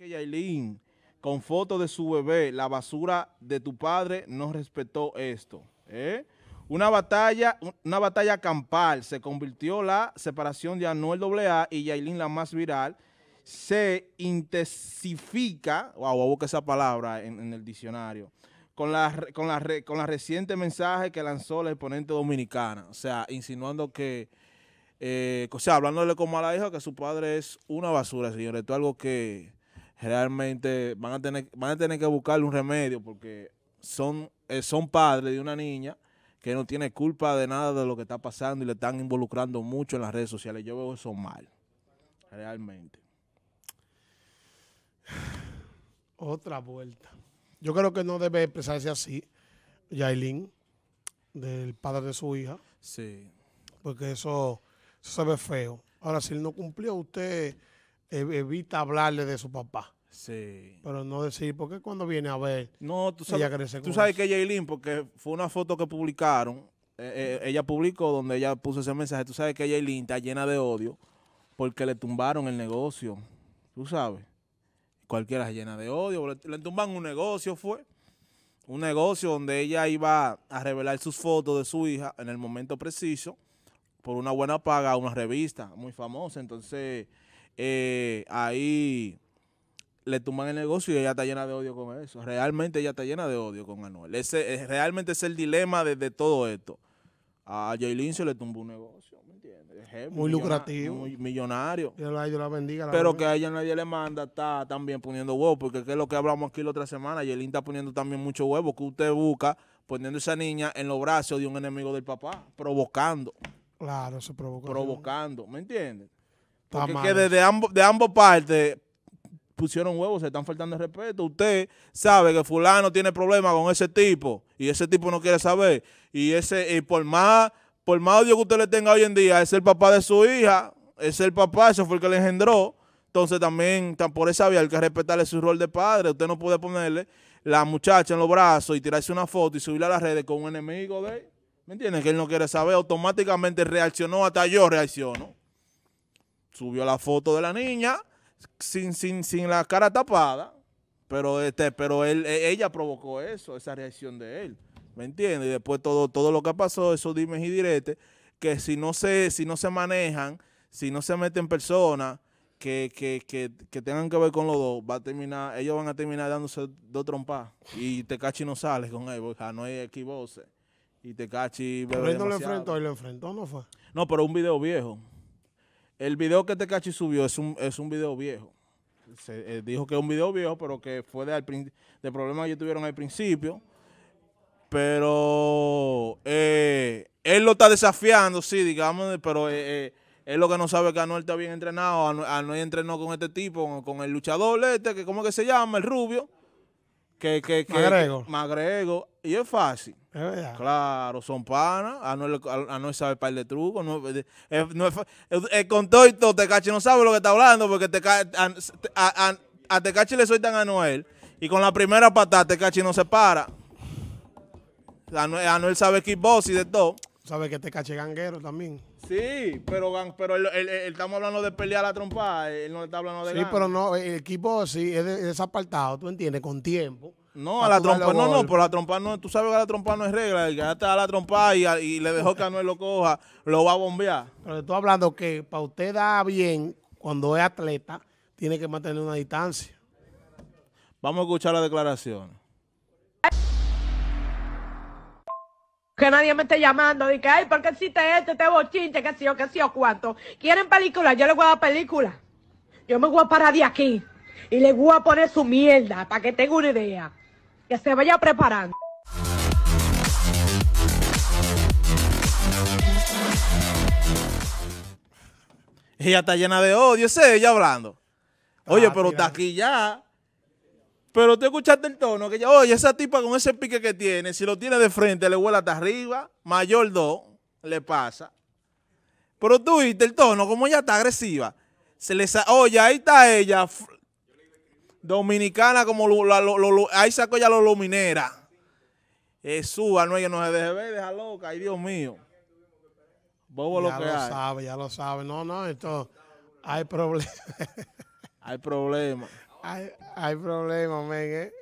que Yailin, con foto de su bebé, la basura de tu padre no respetó esto. ¿eh? Una batalla, una batalla campal se convirtió la separación de Anuel AA y Yailin la más viral. Se intensifica, wow, busca esa palabra en, el diccionario, con la, con, la, con la reciente mensaje que lanzó la exponente dominicana. O sea, insinuando que, eh, o sea, hablándole como a la hija que su padre es una basura, señores. Esto es algo que realmente van a tener, van a tener que buscarle un remedio porque son, eh, son padres de una niña que no tiene culpa de nada de lo que está pasando y le están involucrando mucho en las redes sociales. Yo veo eso mal, realmente. Otra vuelta. Yo creo que no debe expresarse así, Yailin, del padre de su hija. Sí. Porque eso, eso se ve feo. Ahora, si él no cumplió, usted evita hablarle de su papá. Sí. Pero no decir, porque cuando viene a ver, no, tú sabes, Tú sabes que Jaylin, porque fue una foto que publicaron, eh, eh, ella publicó donde ella puso ese mensaje. Tú sabes que Jaylin está llena de odio porque le tumbaron el negocio. Tú sabes. Cualquiera se llena de odio. Le, le tumban un negocio, fue. Un negocio donde ella iba a revelar sus fotos de su hija en el momento preciso por una buena paga a una revista muy famosa. Entonces eh, ahí le tumban el negocio y ella está llena de odio con eso. Realmente ella está llena de odio con Anuel. Ese, eh, realmente es el dilema de, todo esto. A Jaylin se le tumbó un negocio, ¿me entiendes? muy lucrativo. millonario. la, la bendiga. pero que a ella nadie le manda, está también poniendo huevos, porque es lo que hablamos aquí la otra semana. Jaylin está poniendo también mucho huevo, que usted busca poniendo esa niña en los brazos de un enemigo del papá, provocando. Claro, se provocó. Provocando, ¿me entiendes? Porque que de, ambos, de ambos partes pusieron huevos, se están faltando el respeto. Usted sabe que fulano tiene problemas con ese tipo y ese tipo no quiere saber. Y ese y por más por más odio que usted le tenga hoy en día, es el papá de su hija, es el papá, eso fue el que le engendró. Entonces también por esa vía hay que respetarle su rol de padre. Usted no puede ponerle la muchacha en los brazos y tirarse una foto y subirla a las redes con un enemigo de él. ¿Me entiendes? Que él no quiere saber. Automáticamente reaccionó, hasta yo reacciono subió la foto de la niña sin, sin, sin la cara tapada, pero, este, pero él, e, ella provocó eso, esa reacción de él. ¿Me entiendes? Y después todo, todo lo que pasó, eso dimes y diretes, que si no se, si no se manejan, si no se meten personas que, que, que, que tengan que ver con los dos, va a terminar, ellos van a terminar dándose dos trompas y te cachi no sale con él, porque no hay equivoce. Y te Pero él no lo enfrentó, él lo enfrentó, ¿no fue? No, pero un video viejo. El video que cachi subió es un, es un video viejo. Se, eh, dijo que es un video viejo, pero que fue de, de problemas que tuvieron al principio. Pero eh, él lo está desafiando, sí, digamos, pero eh, es eh, lo que no sabe que Anuel está bien entrenado. Anuel, entrenó con este tipo, con, el luchador este, que ¿cómo que se llama? El rubio que, que, que, Magrego. Y es fácil. Es verdad. Claro, son panas. a Noel sabe par de trucos. con todo y todo, Tecachi no sabe lo que está hablando porque te, a, Tecachi le sueltan a Noel y con la primera patada Tecachi no se para. a Noel sabe boss y de todo. ¿Sabes que te caché ganguero también? Sí, pero, pero estamos hablando de pelear a la trompa, él no está hablando de Sí, pero no, el equipo sí es, desapartado, ¿tú entiendes? Con tiempo. No, a la trompa, no, no, pero la trompa no, tú sabes que la trompa no es regla, el que a la trompa y, le dejó que Noel lo coja, lo va a bombear. Pero estoy hablando que para usted da bien, cuando es atleta, tiene que mantener una distancia. Vamos a escuchar la declaración. que nadie me esté llamando, de que, ay, ¿por qué hiciste esto, este bochinche, qué si yo, qué si yo, cuánto? ¿Quieren película? Yo les voy a dar película. Yo me voy a parar de aquí y les voy a poner su mierda para que tenga una idea. Que se vaya preparando. Ella está llena de odio, ese ella hablando. Oye, ah, pero está aquí ya. Pero tú escuchaste el tono, que ella, oye, esa tipa con ese pique que tiene, si lo tiene de frente, le vuela hasta arriba, mayor 2, le pasa. Pero tú viste el tono, como ella está agresiva. Se le oye, ahí está ella, dominicana, como lo, lo, ahí sacó ya los luminera. Jesús, no, ella no se deje ver, deja loca, ay Dios mío. Bobo ya lo que lo sabe, ya lo sabe. No, no, esto hay problema. hay problema. Hay, hay problemas, me ¿eh?